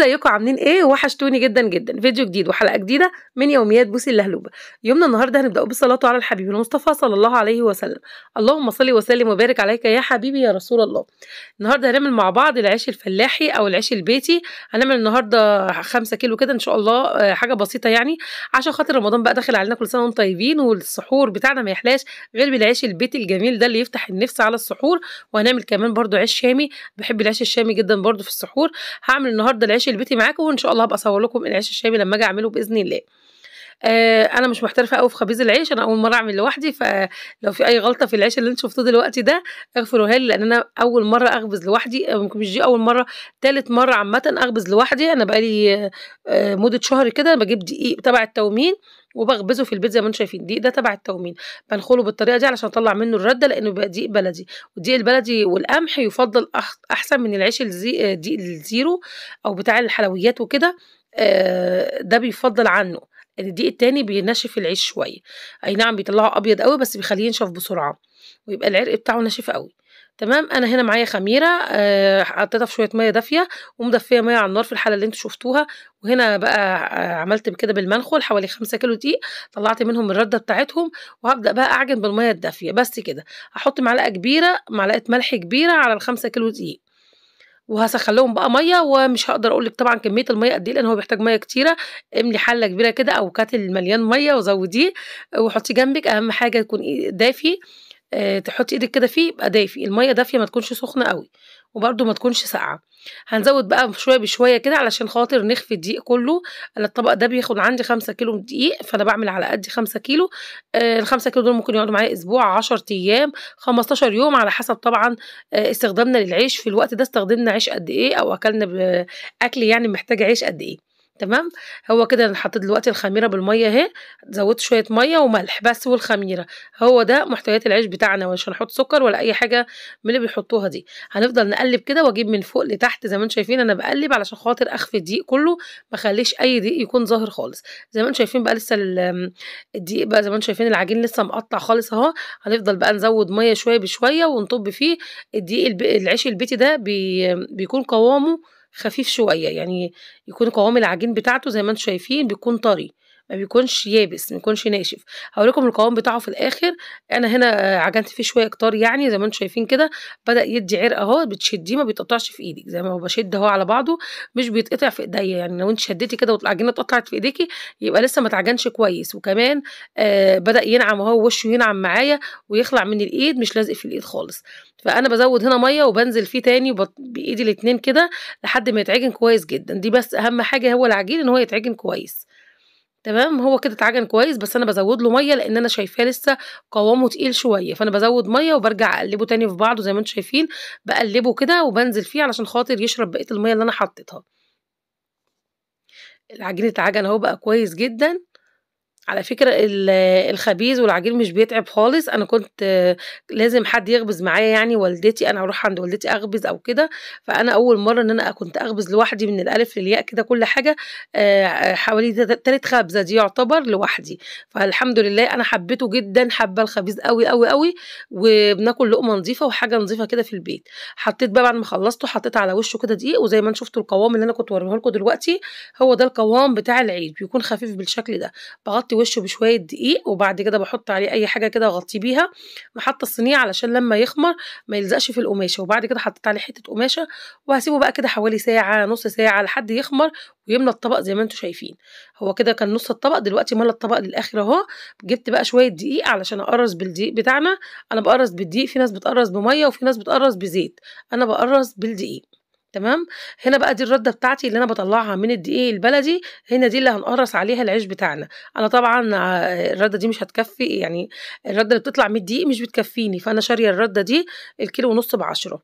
ازيكم عاملين ايه وحشتوني جدا جدا فيديو جديد وحلقه جديده من يوميات بوسي اللهلوبه يومنا النهارده هنبدا بالصلاه على الحبيب المصطفى صلى الله عليه وسلم اللهم صل وسلم وبارك عليك يا حبيبي يا رسول الله النهارده هنعمل مع بعض العيش الفلاحي او العيش البيتي هنعمل النهارده 5 كيلو كده ان شاء الله آه، حاجه بسيطه يعني عشان خاطر رمضان بقى داخل علينا كل سنه وانتم طيبين والسحور بتاعنا ما يحلاش غير بالعيش البيتي الجميل ده اللي يفتح النفس على السحور وهنعمل كمان برده عيش شامي بحب العيش الشامي جدا برده في السحور هعمل النهارده العيش هخش البيتي معاكم وان شاء الله هبقى اصور لكم العيش الشامي لما اجي اعمله باذن الله آه، انا مش محترفه قوي في خبيز العيش انا اول مره اعمل لوحدي فلو في اي غلطه في العيش اللي انتم شفتوه دلوقتي ده اغفروها لي لان انا اول مره اخبز لوحدي آه، ممكن مش دي اول مره تالت مره عامه اخبز لوحدي انا بقالي آه، مده شهر كده بجيب دقيق تبع التومين وبخبزه في البيتزا ما انتم شايفين دي ده تبع التومين بنخله بالطريقه دي علشان اطلع منه الرده لانه بقى دقيق بلدي والدقيق البلدي والقمح يفضل احسن من العيش الزي... الزيرو او بتاع الحلويات وكده آه، ده بيفضل عنه الدقيق التاني بينشف العيش شويه اي نعم بيطلعه ابيض قوي بس بيخليه ينشف بسرعه ويبقى العرق بتاعه ناشف قوي تمام انا هنا معايا خميره آه، حطيتها في شويه ميه دافيه ومدفيه ميه على النار في الحاله اللي انتوا شفتوها وهنا بقى آه، عملت كده بالمنخل حوالي 5 كيلو دقيق طلعت منهم الرده بتاعتهم وهبدا بقى اعجن بالميه الدافيه بس كده هحط معلقه كبيره معلقه ملح كبيره على ال 5 كيلو دقيق وهسخن لهم بقى ميه ومش هقدر اقول لك طبعا كميه الميه قد ايه لان هو بيحتاج ميه كتيره املي حله كبيره كده او كاتل مليان ميه وزوديه وحطيه جنبك اهم حاجه يكون إيه، دافي آه، تحطي ايدك كده فيه يبقى دافي الميه دافيه ما تكونش سخنه قوي وبرده ما تكونش ساقعه هنزود بقى شويه بشويه كده علشان خاطر نخفي الدقيق كله انا الطبق ده بياخد عندي 5 كيلو دقيق فانا بعمل على قد 5 كيلو آه ال 5 كيلو دول ممكن يقعدوا معايا اسبوع 10 ايام 15 يوم على حسب طبعا آه استخدامنا للعيش في الوقت ده استخدمنا عيش قد ايه او اكلنا اكل يعني محتاج عيش قد ايه تمام هو كده انا حطيت دلوقتي الخميره بالميه اهي زودت شويه ميه وملح بس والخميره هو ده محتويات العيش بتاعنا مش هنحط سكر ولا اي حاجه من اللي بيحطوها دي هنفضل نقلب كده واجيب من فوق لتحت زي ما انتم شايفين انا بقلب علشان خاطر اخفي الدقيق كله ما اخليش اي دقيق يكون ظاهر خالص زي ما انتم شايفين بقى لسه الدقيق بقى زي ما انتم شايفين العجين لسه مقطع خالص اهو هنفضل بقى نزود ميه شويه بشويه ونطب فيه الدقيق العيش البيتي ده بي بيكون قوامه خفيف شوية يعني يكون قوام العجين بتاعته زي ما انتم شايفين بيكون طري ما بيكونش يابس ما بيكونش ناشف هقول لكم القوام بتاعه في الاخر انا هنا عجنت فيه شويه كتار يعني زي ما انتم شايفين كده بدا يدي عرق اهو بتشديه ما بيتقطعش في ايدك زي ما هو بشد اهو على بعضه مش بيتقطع في ايديا يعني لو انت شديتي كده والعجينه اتقطعت في ايديكي يبقى لسه ما اتعجنش كويس وكمان آه بدا ينعم اهو وشه ينعم معايا ويخلع من الايد مش لازق في الايد خالص فانا بزود هنا ميه وبنزل فيه تاني بايدي الاتنين كده لحد ما يتعجن كويس جدا دي بس اهم حاجه هو العجين ان هو يتعجن كويس تمام هو كده اتعجن كويس بس انا بزود له ميه لان انا شايفاه لسه قوامه تقيل شويه فانا بزود ميه وبرجع اقلبه تاني في بعضه زي ما انتم شايفين بقلبه كده وبنزل فيه علشان خاطر يشرب بقيه الميه اللي انا حطيتها العجينه اتعجن اهو بقى كويس جدا على فكرة الخبيز والعجين مش بيتعب خالص أنا كنت لازم حد يخبز معايا يعني والدتي أنا أروح عند والدتي أخبز أو كده فأنا أول مرة إن أنا كنت أخبز لوحدي من الألف للياء كده كل حاجة آه، حوالي تلت خبزة دي يعتبر لوحدي فالحمد لله أنا حبيته جدا حبة الخبيز قوي قوي قوي وبناكل لقمة نظيفة وحاجة نظيفة كده في البيت حطيت بقى بعد ما خلصته حطيت على وشه كده دقيق وزي ما شفتوا القوام اللي أنا كنت وريه لكم دلوقتي هو ده القوام بتاع العيد بيكون خفيف بالشكل ده بغطي وشه بشويه دقيق وبعد كده بحط عليه اي حاجه كده اغطيه بيها وحاطه الصينيه علشان لما يخمر ما يلزقش في القماشه وبعد كده حطيت عليه حته قماشه وهسيبه بقى كده حوالي ساعه نص ساعه لحد يخمر ويملى الطبق زي ما انتم شايفين هو كده كان نص الطبق دلوقتي ملى الطبق للاخر اهو جبت بقى شويه دقيق علشان اقرص بالدقيق بتاعنا انا بقرص بالدقيق في ناس بتقرص بميه وفي ناس بتقرص بزيت انا بقرص بالدقيق تمام هنا بقى دي الرده بتاعتي اللي انا بطلعها من الدقيق البلدي هنا دي اللي هنقرص عليها العيش بتاعنا انا طبعا آه، الرده دي مش هتكفي يعني الرده اللي بتطلع من الدقيق مش بتكفيني فانا شاريه الرده دي الكيلو ونص بعشرة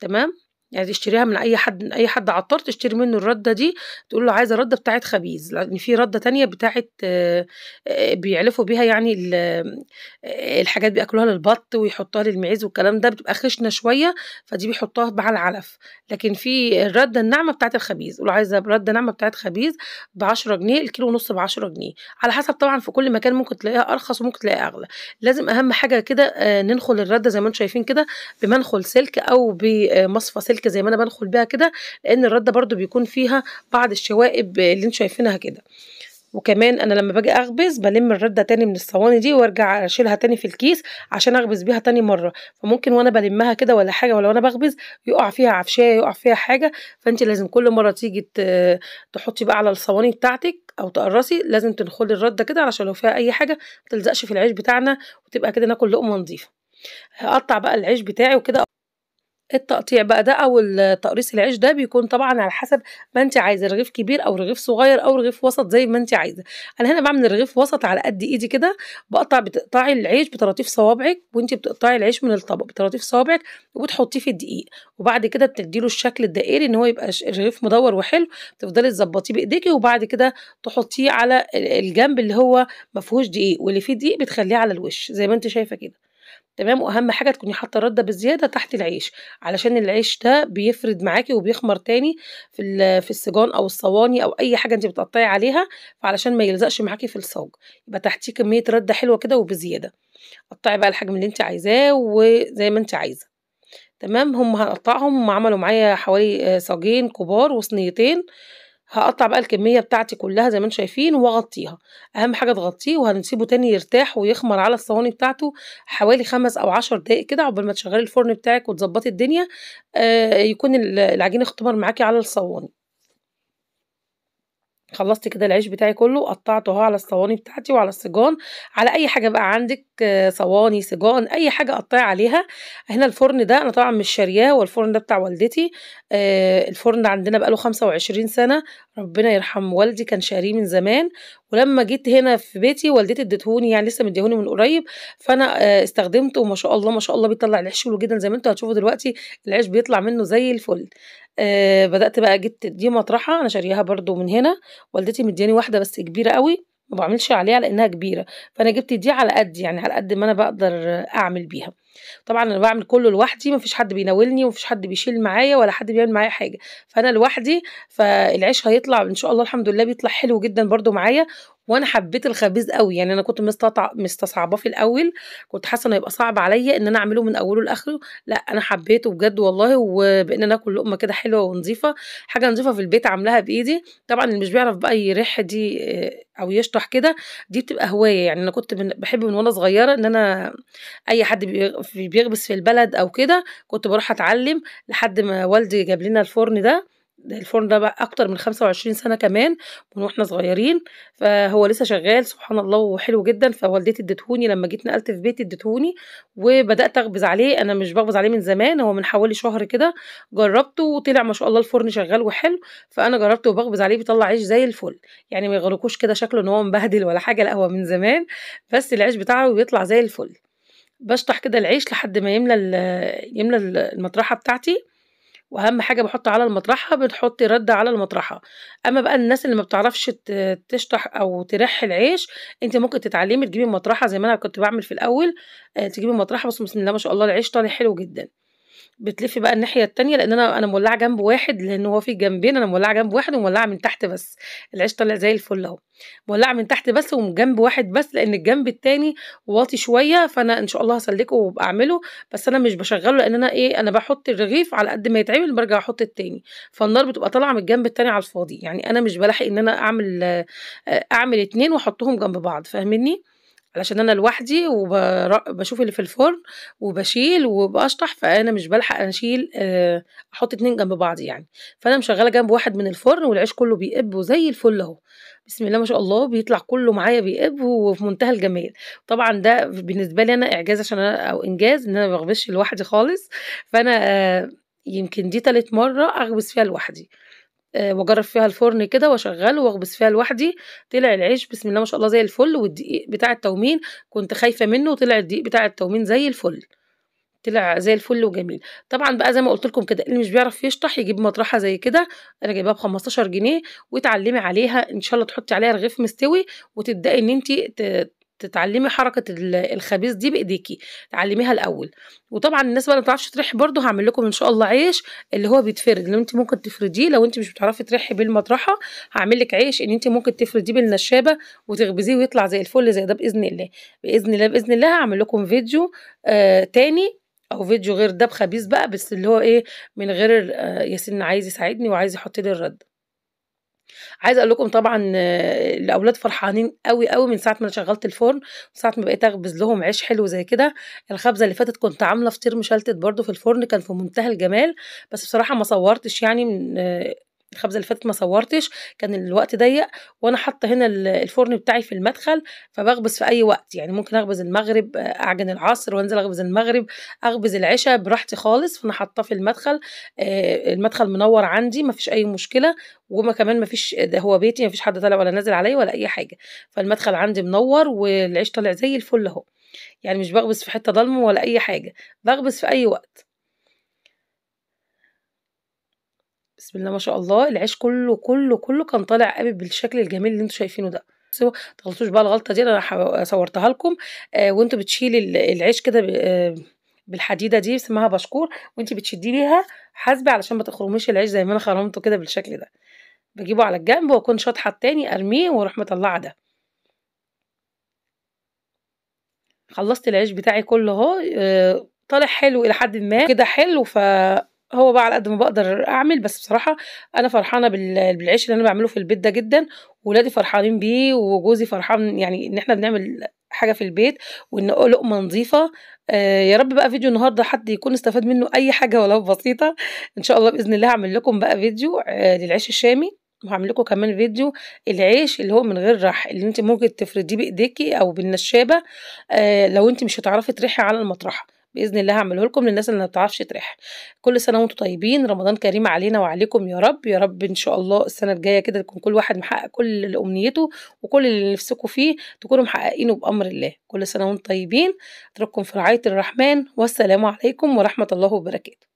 تمام يعني تشتريها من اي حد من اي حد عطار تشتري منه الرده دي تقول له عايزه الرده بتاعه خبيز لان في رده تانية بتاعه آه، آه، بيعلفوا بيها يعني آه، الحاجات بياكلوها للبط ويحطوها للمعيز والكلام ده بتبقى خشنه شويه فدي بيحطوها مع العلف لكن في الرده الناعمه بتاعه الخبيز قول عايزه رده ناعمه بتاعه خبيز ب 10 جنيه الكيلو ونص ب 10 جنيه على حسب طبعا في كل مكان ممكن تلاقيها ارخص وممكن تلاقيها اغلى لازم اهم حاجه كده ننخل الرده زي ما انتم شايفين كده بمنخل سلك او بمصفى سلك السلكه زي ما انا بنخل بيها كده لان الرده برده بيكون فيها بعض الشوائب اللي انتوا شايفينها كده وكمان انا لما باجي اخبز بلم الرده تاني من الصواني دي وارجع اشيلها تاني في الكيس عشان اخبز بيها تاني مره فممكن وانا بلمها كده ولا حاجه ولا وانا بخبز يقع فيها عفشيه يقع فيها حاجه فانت لازم كل مره تيجي تحطي بقى على الصواني بتاعتك او تقرصي لازم تنخلي الرده كده علشان لو فيها اي حاجه ما تلزقش في العيش بتاعنا وتبقى كده ناكل لقمه نظيفه هقطع بقى العيش بتاعي وكده التقطيع بقى ده او تقريص العيش ده بيكون طبعا على حسب ما انت عايزه رغيف كبير او رغيف صغير او رغيف وسط زي ما انت عايزه انا هنا بعمل الرغيف وسط على قد ايدي كده بقطع بتقطعي العيش بطراطيف صوابعك وانت بتقطعي العيش من الطبق بطراطيف صوابعك وبتحطيه في الدقيق وبعد كده بتديله الشكل الدائري ان هو يبقى رغيف مدور وحلو تفضلي تظبطيه بايديكي وبعد كده تحطيه على الجنب اللي هو ما فيهوش دقيق واللي فيه دقيق بتخليه على الوش زي ما انت شايفه كده تمام واهم حاجه تكوني حاطه الرده بالزياده تحت العيش علشان العيش ده بيفرد معاكي وبيخمر تاني في في السجان او الصواني او اي حاجه انت بتقطعي عليها فعلشان ما يلزقش معاكي في الصاج يبقى تحتيه كميه رده حلوه كده وبزياده قطعي بقى الحجم اللي انت عايزاه وزي ما انت عايزه تمام هم هنقطعهم هم عملوا معايا حوالي آه، صاجين كبار وصنيتين هقطع بقى الكمية بتاعتي كلها زي ما انتم شايفين واغطيها اهم حاجة تغطيه وهنسيبه تاني يرتاح ويخمر على الصواني بتاعته حوالي خمس او عشر دقايق كده عقبال ما تشغلي الفرن بتاعك وتظبطي الدنيا آه يكون العجين اختمر معاكي على الصواني خلصت كده العيش بتاعي كله قطعته على الصواني بتاعتي وعلى الصجان على اي حاجه بقى عندك آه، صواني صجان اي حاجه قطعي عليها هنا الفرن ده انا طبعا مش شارياه هو الفرن ده بتاع والدتي آه، الفرن عندنا بقاله 25 سنه ربنا يرحم والدي كان شاريه من زمان ولما جيت هنا في بيتي والدتي اديتهوني يعني لسه مديهوني من قريب فانا آه، استخدمته وما شاء الله ما شاء الله بيطلع العيش حلو جدا زي ما انتوا هتشوفوا دلوقتي العيش بيطلع منه زي الفل آه، بدات بقى جبت دي مطرحه انا شاريها برضو من هنا والدتي مدياني واحده بس كبيره قوي ما بعملش عليها لانها كبيره فانا جبت دي على قد يعني على قد ما انا بقدر اعمل بيها طبعا انا بعمل كله لوحدي مفيش حد بيناولني ومفيش حد بيشيل معايا ولا حد بيعمل معايا حاجه فانا لوحدي فالعيش هيطلع ان شاء الله الحمد لله بيطلع حلو جدا برده معايا وانا حبيت الخبيز قوي يعني انا كنت مستطع... مستصعباه في الاول كنت حاسه انه هيبقى صعب عليا ان انا اعمله من اوله لاخره لا انا حبيته بجد والله وبقينا ناكل لقمه كده حلوه ونظيفه حاجه نظيفه في البيت عاملاها بايدي طبعا اللي مش بيعرف بقى يرح دي آه، او يشطح كده دي بتبقى هوايه يعني انا كنت بحب من وانا صغيره ان انا اي حد بيغبس في البلد او كده كنت بروح اتعلم لحد ما والدي جاب لنا الفرن ده ده الفرن ده بقى اكتر من خمسة وعشرين سنه كمان من واحنا صغيرين فهو لسه شغال سبحان الله وحلو جدا فوالدتي ادتهوني لما جيت نقلت في بيتي ادتهوني وبدات اخبز عليه انا مش بخبز عليه من زمان هو من حوالي شهر كده جربته وطلع ما شاء الله الفرن شغال وحلو فانا جربته وبخبز عليه بيطلع عيش زي الفل يعني ما يغرقوش كده شكله ان هو مبهدل ولا حاجه لا هو من زمان بس العيش بتاعه بيطلع زي الفل بشطح كده العيش لحد ما يملى يملى المطرحه بتاعتي واهم حاجه بحط على المطرحه بتحطي رده على المطرحه اما بقى الناس اللي ما بتعرفش تشطح او ترح العيش انت ممكن تتعلمي تجيبي مطرحه زي ما انا كنت بعمل في الاول آه، تجيبي مطرحه بس بسم الله ما شاء الله العيش طالع حلو جدا بتلفي بقى الناحية التانية لأن أنا أنا مولعة جنب واحد لأن هو في جنبين أنا مولعة جنب واحد ومولعة من تحت بس العيش طالع زي الفل أهو مولعة من تحت بس وجنب واحد بس لأن الجنب التاني واطي شوية فأنا إن شاء الله هسلكه وبعمله بس أنا مش بشغله لأن أنا إيه أنا بحط الرغيف على قد ما يتعمل برجع أحط التاني فالنار بتبقى طالعة من الجنب التاني على الفاضي يعني أنا مش بلاحق إن أنا أعمل آه، أعمل اتنين وأحطهم جنب بعض فاهمني؟ علشان انا لوحدي وبشوف اللي في الفرن وبشيل وبشطح فانا مش بلحق اشيل آه، احط اتنين جنب بعض يعني فانا مشغله جنب واحد من الفرن والعيش كله بيقب وزي الفل اهو بسم الله ما شاء الله بيطلع كله معايا بيقب وفي منتهى الجمال طبعا ده بالنسبه لي انا اعجاز عشان أنا او انجاز ان انا ما بغبش لوحدي خالص فانا آه، يمكن دي تالت مره اغبس فيها لوحدي آه، واجرب فيها الفرن كده واشغله واخبز فيها لوحدي طلع العيش بسم الله ما شاء الله زي الفل والدقيق بتاع التومين كنت خايفه منه وطلع الدقيق بتاع التومين زي الفل طلع زي الفل وجميل طبعا بقى زي ما قلت لكم كده اللي مش بيعرف يشطح يجيب مطرحه زي كده انا جايباها ب 15 جنيه وتعلمي عليها ان شاء الله تحطي عليها رغيف مستوي وتبداي ان انت تتعلمي حركه الخبيز دي بايديكي تعلميها الاول وطبعا الناس بقى اللي ما بتعرفش تريح برده هعمل لكم ان شاء الله عيش اللي هو بيتفرد اللي انت ممكن تفرديه لو انت مش بتعرفي تريحي بالمطرحه هعمل لك عيش ان انت ممكن تفرديه بالنشابه وتخبزيه ويطلع زي الفل زي ده باذن الله باذن الله باذن الله هعمل لكم فيديو آه تاني او فيديو غير ده بخبيز بقى بس اللي هو ايه من غير آه ياسين عايز يساعدني وعايز يحط لي الرد عايزه اقول لكم طبعا الاولاد فرحانين قوي قوي من ساعه ما انا شغلت الفرن ساعه ما بقيت اخبز لهم عيش حلو زي كده الخبزه اللي فاتت كنت عامله فطير مشلتت برده في الفرن كان في منتهى الجمال بس بصراحه ما صورتش يعني من الخبزه اللي فاتت ما صورتش كان الوقت ضيق وانا حاطه هنا الفرن بتاعي في المدخل فبخبز في اي وقت يعني ممكن اخبز المغرب آه، اعجن العصر وانزل اخبز المغرب اخبز العشاء براحتي خالص فانا حاطاه في المدخل آه، المدخل منور عندي ما فيش اي مشكله وما كمان ما فيش ده هو بيتي ما فيش حد طالع ولا نازل عليا ولا اي حاجه فالمدخل عندي منور والعيش طالع زي الفل اهو يعني مش بخبز في حته ضلمه ولا اي حاجه بخبز في اي وقت بسم الله ما شاء الله العيش كله كله كله كان طالع قوي بالشكل الجميل اللي انتوا شايفينه ده بصوا تغلطوش بقى الغلطه دي انا صورتها لكم آه وانتوا بتشيلي العيش كده آه، بالحديده دي اسمها بشكور وانت بتشدي بيها حاسبه علشان ما تخرميش العيش زي ما انا خرمته كده بالشكل ده بجيبه على الجنب واكون شاطحه التاني ارميه واروح مطلعه ده خلصت العيش بتاعي كله اهو آه، طالع حلو الى حد ما كده حلو ف هو بقى على قد ما بقدر اعمل بس بصراحه انا فرحانه بالعيش اللي انا بعمله في البيت ده جدا ولادي فرحانين بيه وجوزي فرحان يعني ان احنا بنعمل حاجه في البيت وان لقمه نظيفه آه، يا رب بقى فيديو النهارده حد يكون استفاد منه اي حاجه ولو بسيطه ان شاء الله باذن الله هعمل لكم بقى فيديو آه، للعيش الشامي وهعمل لكم كمان فيديو العيش اللي هو من غير رح اللي انت ممكن تفرديه بايديكي او بالنشابه آه، لو انت مش هتعرفي تريحي على المطرحه باذن الله هعمله لكم للناس اللي ما بتعرفش تريح كل سنه وانتم طيبين رمضان كريم علينا وعليكم يا رب يا رب ان شاء الله السنه الجايه كده يكون كل واحد محقق كل امنيته وكل اللي نفسكم فيه تكونوا محققينه بامر الله كل سنه وانتم طيبين اترككم في رعايه الرحمن والسلام عليكم ورحمه الله وبركاته